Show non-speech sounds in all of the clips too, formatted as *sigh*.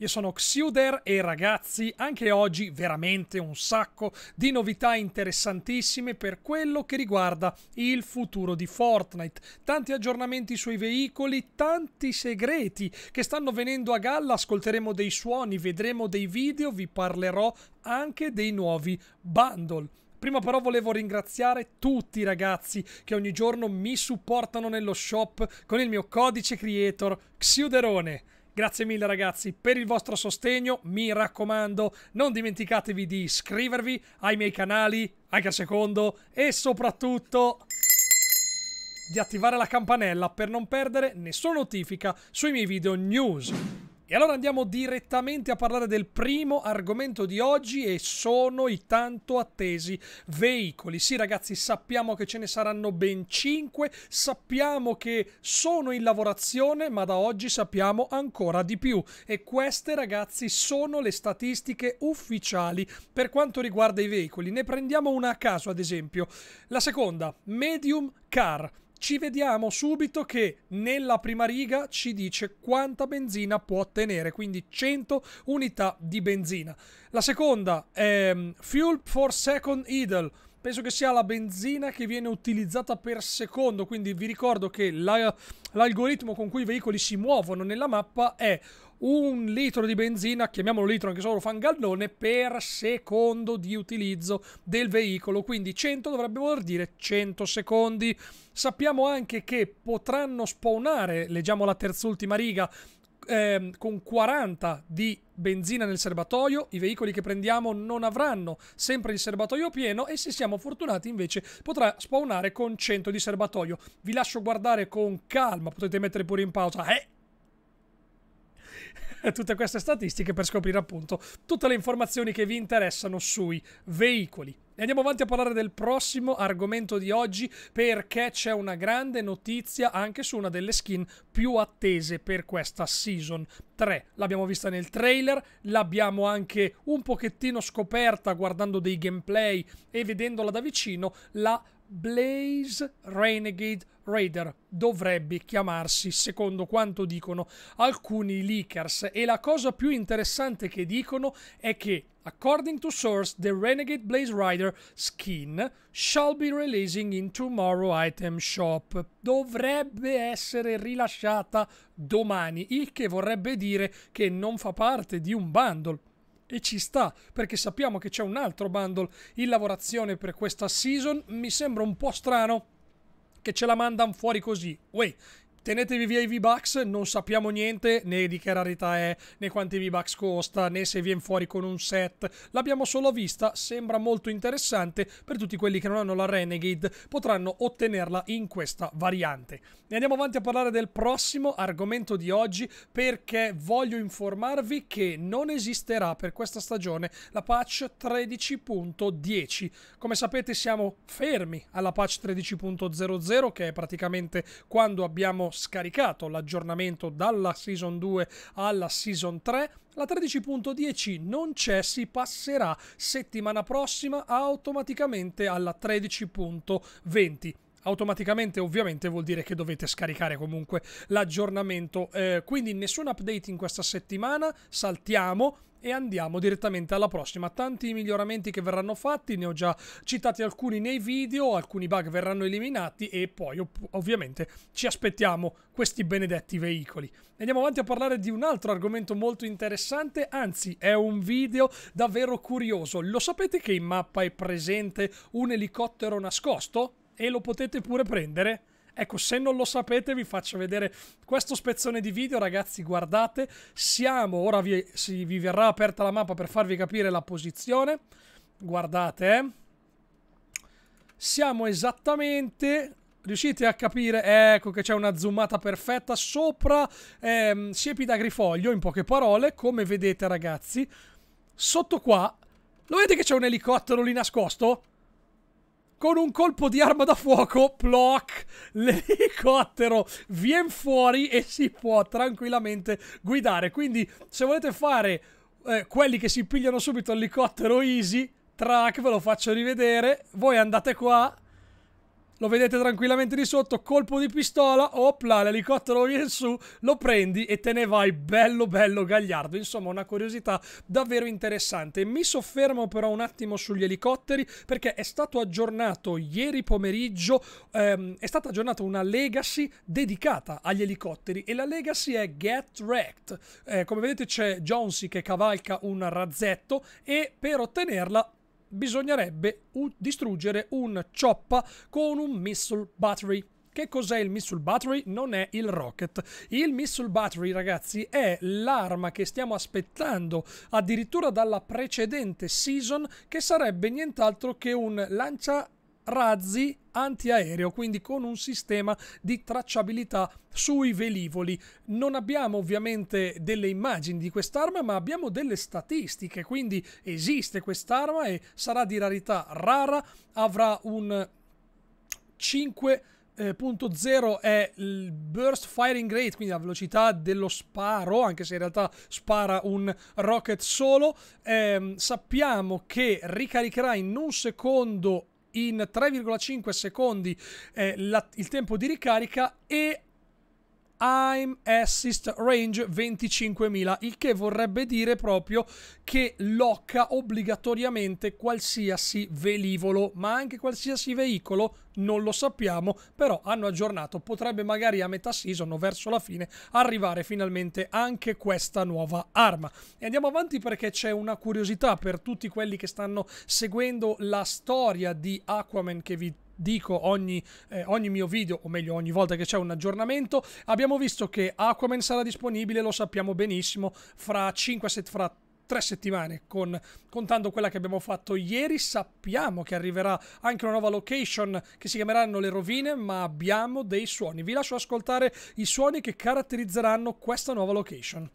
Io sono Xiuder e ragazzi, anche oggi veramente un sacco di novità interessantissime per quello che riguarda il futuro di Fortnite. Tanti aggiornamenti sui veicoli, tanti segreti che stanno venendo a galla, ascolteremo dei suoni, vedremo dei video, vi parlerò anche dei nuovi bundle. Prima però volevo ringraziare tutti i ragazzi che ogni giorno mi supportano nello shop con il mio codice creator Xiuderone. Grazie mille ragazzi per il vostro sostegno, mi raccomando non dimenticatevi di iscrivervi ai miei canali, anche al secondo e soprattutto di attivare la campanella per non perdere nessuna notifica sui miei video news. E allora andiamo direttamente a parlare del primo argomento di oggi e sono i tanto attesi veicoli. Sì ragazzi, sappiamo che ce ne saranno ben 5, sappiamo che sono in lavorazione, ma da oggi sappiamo ancora di più. E queste ragazzi sono le statistiche ufficiali per quanto riguarda i veicoli. Ne prendiamo una a caso, ad esempio. La seconda, medium car ci vediamo subito che nella prima riga ci dice quanta benzina può ottenere, quindi 100 unità di benzina. La seconda è mm, Fuel for Second Idle. Penso che sia la benzina che viene utilizzata per secondo, quindi vi ricordo che l'algoritmo con cui i veicoli si muovono nella mappa è un litro di benzina, chiamiamolo litro anche solo fangallone, per secondo di utilizzo del veicolo, quindi 100 dovrebbe voler dire 100 secondi. Sappiamo anche che potranno spawnare, leggiamo la terz'ultima riga, eh, con 40 di benzina nel serbatoio, i veicoli che prendiamo non avranno sempre il serbatoio pieno e se siamo fortunati invece potrà spawnare con 100 di serbatoio. Vi lascio guardare con calma, potete mettere pure in pausa, eh, *laughs* tutte queste statistiche per scoprire appunto tutte le informazioni che vi interessano sui veicoli. E andiamo avanti a parlare del prossimo argomento di oggi perché c'è una grande notizia anche su una delle skin più attese per questa season 3. L'abbiamo vista nel trailer, l'abbiamo anche un pochettino scoperta guardando dei gameplay e vedendola da vicino, la Blaze Renegade Raider dovrebbe chiamarsi, secondo quanto dicono alcuni leakers. E la cosa più interessante che dicono è che According to source, the Renegade Blaze Rider skin shall be releasing in tomorrow item shop. Dovrebbe essere rilasciata domani, il che vorrebbe dire che non fa parte di un bundle. E ci sta, perché sappiamo che c'è un altro bundle in lavorazione per questa season. Mi sembra un po' strano che ce la mandano fuori così. Uè, tenetevi via i V-Bucks, non sappiamo niente né di che rarità è, né quanti V-Bucks costa, né se viene fuori con un set. L'abbiamo solo vista, sembra molto interessante per tutti quelli che non hanno la Renegade, potranno ottenerla in questa variante. E andiamo avanti a parlare del prossimo argomento di oggi perché voglio informarvi che non esisterà per questa stagione la patch 13.10. Come sapete siamo fermi alla patch 13.00 che è praticamente quando abbiamo scaricato l'aggiornamento dalla Season 2 alla Season 3. La 13.10 non c'è, si passerà settimana prossima automaticamente alla 13.20 automaticamente ovviamente vuol dire che dovete scaricare comunque l'aggiornamento eh, quindi nessun update in questa settimana saltiamo e andiamo direttamente alla prossima. Tanti miglioramenti che verranno fatti, ne ho già citati alcuni nei video, alcuni bug verranno eliminati e poi ov ovviamente ci aspettiamo questi benedetti veicoli. Andiamo avanti a parlare di un altro argomento molto interessante, anzi è un video davvero curioso. Lo sapete che in mappa è presente un elicottero nascosto? E lo potete pure prendere? Ecco, se non lo sapete vi faccio vedere questo spezzone di video, ragazzi, guardate. Siamo, ora vi, si, vi verrà aperta la mappa per farvi capire la posizione. Guardate, eh. Siamo esattamente Riuscite a capire, ecco che c'è una zoomata perfetta sopra ehm, siepi d'agrifoglio, in poche parole, come vedete ragazzi, sotto qua, lo vedete che c'è un elicottero lì nascosto? con un colpo di arma da fuoco, ploc, *laughs* l'elicottero viene fuori e si può tranquillamente guidare. Quindi se volete fare eh, quelli che si pigliano subito l'elicottero easy, track, ve lo faccio rivedere, voi andate qua lo vedete tranquillamente di sotto, colpo di pistola, opla, l'elicottero viene su, lo prendi e te ne vai bello bello gagliardo. Insomma, una curiosità davvero interessante. Mi soffermo però un attimo sugli elicotteri perché è stato aggiornato ieri pomeriggio, ehm, è stata aggiornata una legacy dedicata agli elicotteri e la legacy è Get Wrecked. Eh, come vedete c'è Jonesy che cavalca un razzetto e per ottenerla bisognerebbe distruggere un Cioppa con un missile battery. Che cos'è il missile battery? Non è il rocket. Il missile battery, ragazzi, è l'arma che stiamo aspettando addirittura dalla precedente season, che sarebbe nient'altro che un lancia razzi antiaereo, quindi con un sistema di tracciabilità sui velivoli. Non abbiamo ovviamente delle immagini di quest'arma, ma abbiamo delle statistiche, quindi esiste quest'arma e sarà di rarità rara, avrà un 5 eh, Punto zero è il burst firing rate, quindi la velocità dello sparo, anche se in realtà spara un rocket solo. Eh, sappiamo che ricaricherà in un secondo in 3,5 secondi eh, la, il tempo di ricarica e I'm assist range 25.000, il che vorrebbe dire proprio che locca obbligatoriamente qualsiasi velivolo, ma anche qualsiasi veicolo, non lo sappiamo, però hanno aggiornato, potrebbe magari a metà season o verso la fine arrivare finalmente anche questa nuova arma. E andiamo avanti perché c'è una curiosità per tutti quelli che stanno seguendo la storia di Aquaman che vi dico ogni, eh, ogni mio video, o meglio ogni volta che c'è un aggiornamento, abbiamo visto che Aquaman sarà disponibile, lo sappiamo benissimo, fra 5 settimane tre settimane, con, contando quella che abbiamo fatto ieri. Sappiamo che arriverà anche una nuova location che si chiameranno Le Rovine, ma abbiamo dei suoni. Vi lascio ascoltare i suoni che caratterizzeranno questa nuova location.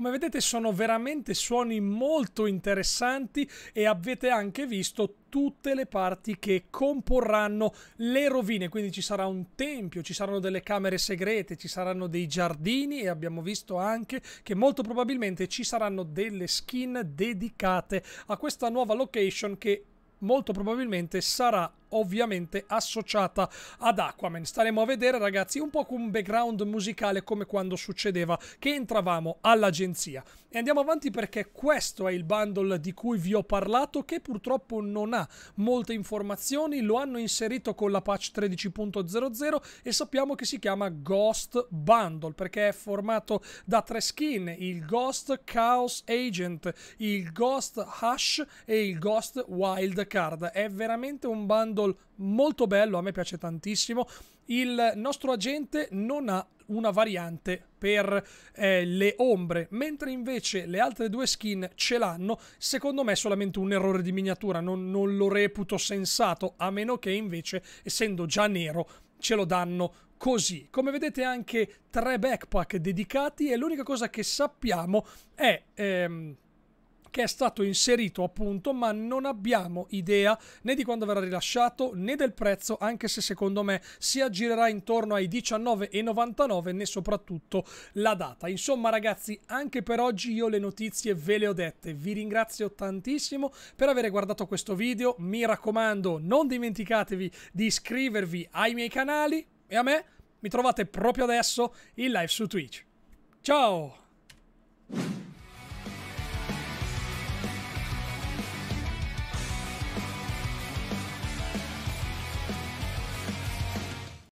Come vedete sono veramente suoni molto interessanti e avete anche visto tutte le parti che comporranno le rovine, quindi ci sarà un tempio, ci saranno delle camere segrete, ci saranno dei giardini e abbiamo visto anche che molto probabilmente ci saranno delle skin dedicate a questa nuova location che molto probabilmente sarà ovviamente associata ad Aquaman. Staremo a vedere ragazzi un po' con un background musicale come quando succedeva che entravamo all'agenzia. E andiamo avanti perché questo è il bundle di cui vi ho parlato che purtroppo non ha molte informazioni, lo hanno inserito con la patch 13.00 e sappiamo che si chiama Ghost Bundle perché è formato da tre skin, il Ghost Chaos Agent, il Ghost Hush e il Ghost Wild Card. È veramente un bundle bundle molto bello, a me piace tantissimo. Il nostro agente non ha una variante per eh, le ombre, mentre invece le altre due skin ce l'hanno. Secondo me è solamente un errore di miniatura, non, non lo reputo sensato, a meno che invece, essendo già nero, ce lo danno così. Come vedete anche tre backpack dedicati e l'unica cosa che sappiamo è... Ehm, che è stato inserito appunto, ma non abbiamo idea né di quando verrà rilasciato né del prezzo, anche se secondo me si aggirerà intorno ai 19,99 né soprattutto la data. Insomma ragazzi, anche per oggi io le notizie ve le ho dette. Vi ringrazio tantissimo per aver guardato questo video. Mi raccomando, non dimenticatevi di iscrivervi ai miei canali e a me mi trovate proprio adesso in live su Twitch. Ciao!